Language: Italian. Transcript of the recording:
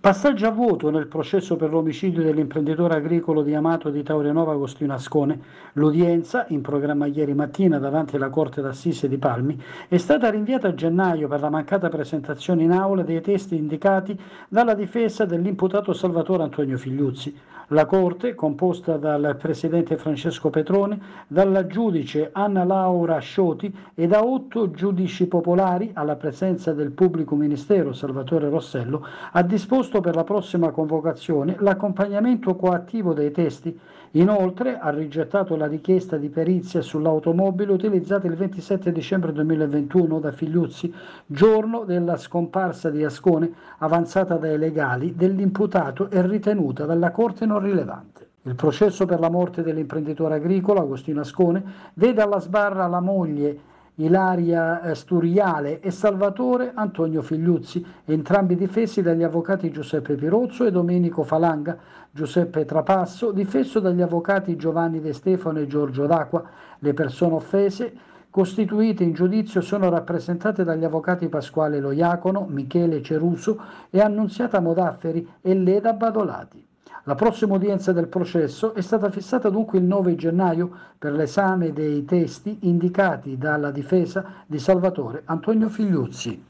Passaggio a voto nel processo per l'omicidio dell'imprenditore agricolo di Amato di Taurenova Agostino Ascone. L'udienza, in programma ieri mattina davanti alla Corte d'Assise di Palmi, è stata rinviata a gennaio per la mancata presentazione in aula dei testi indicati dalla difesa dell'imputato Salvatore Antonio Figliuzzi. La Corte, composta dal Presidente Francesco Petrone, dalla giudice Anna Laura Scioti e da otto giudici popolari, alla presenza del pubblico ministero Salvatore Rossello, ha disposto previsto per la prossima convocazione l'accompagnamento coattivo dei testi. Inoltre ha rigettato la richiesta di perizia sull'automobile utilizzata il 27 dicembre 2021 da Figliuzzi, giorno della scomparsa di Ascone, avanzata dai legali dell'imputato e ritenuta dalla Corte non rilevante. Il processo per la morte dell'imprenditore agricolo Agostino Ascone vede alla sbarra la moglie Ilaria eh, Sturiale e Salvatore Antonio Figliuzzi, entrambi difesi dagli avvocati Giuseppe Pirozzo e Domenico Falanga, Giuseppe Trapasso difeso dagli avvocati Giovanni De Stefano e Giorgio D'Acqua. Le persone offese costituite in giudizio sono rappresentate dagli avvocati Pasquale Loiacono, Michele Ceruso e Annunziata Modafferi e Leda Badolati. La prossima udienza del processo è stata fissata dunque il 9 gennaio per l'esame dei testi indicati dalla difesa di Salvatore Antonio Figliuzzi.